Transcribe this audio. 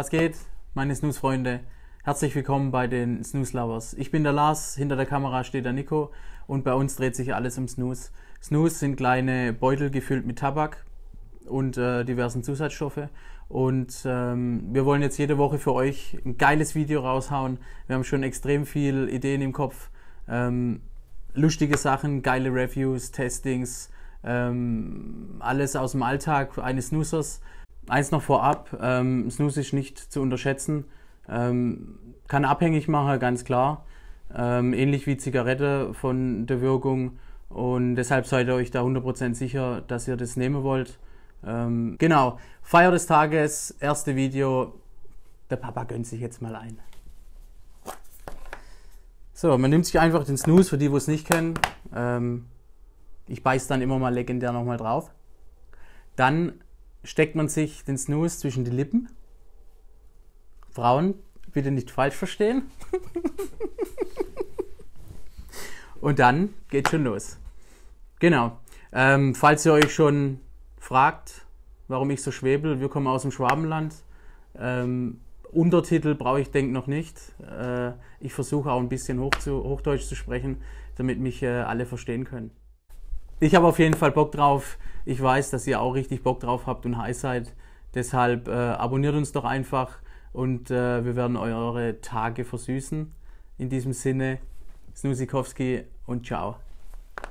Was geht, meine Snooze-Freunde? Herzlich willkommen bei den Snooze Lovers. Ich bin der Lars, hinter der Kamera steht der Nico und bei uns dreht sich alles um Snooze. Snooze sind kleine Beutel gefüllt mit Tabak und äh, diversen Zusatzstoffe. Und ähm, wir wollen jetzt jede Woche für euch ein geiles Video raushauen. Wir haben schon extrem viele Ideen im Kopf. Ähm, lustige Sachen, geile Reviews, Testings, ähm, alles aus dem Alltag eines Snoozers eins noch vorab, ähm, Snus ist nicht zu unterschätzen. Ähm, kann abhängig machen, ganz klar. Ähm, ähnlich wie Zigarette von der Wirkung. Und deshalb seid ihr euch da 100% sicher, dass ihr das nehmen wollt. Ähm, genau, Feier des Tages, erste Video. Der Papa gönnt sich jetzt mal ein. So, man nimmt sich einfach den Snooze, für die, wo es nicht kennen. Ähm, ich beiß dann immer mal legendär nochmal drauf. Dann steckt man sich den Snooze zwischen die Lippen. Frauen, bitte nicht falsch verstehen. Und dann geht schon los. Genau. Ähm, falls ihr euch schon fragt, warum ich so schwebel, wir kommen aus dem Schwabenland. Ähm, Untertitel brauche ich, denke noch nicht. Äh, ich versuche auch ein bisschen Hochzu Hochdeutsch zu sprechen, damit mich äh, alle verstehen können ich habe auf jeden Fall Bock drauf. Ich weiß, dass ihr auch richtig Bock drauf habt und heiß seid. Deshalb äh, abonniert uns doch einfach und äh, wir werden eure Tage versüßen. In diesem Sinne, Snusikowski und ciao.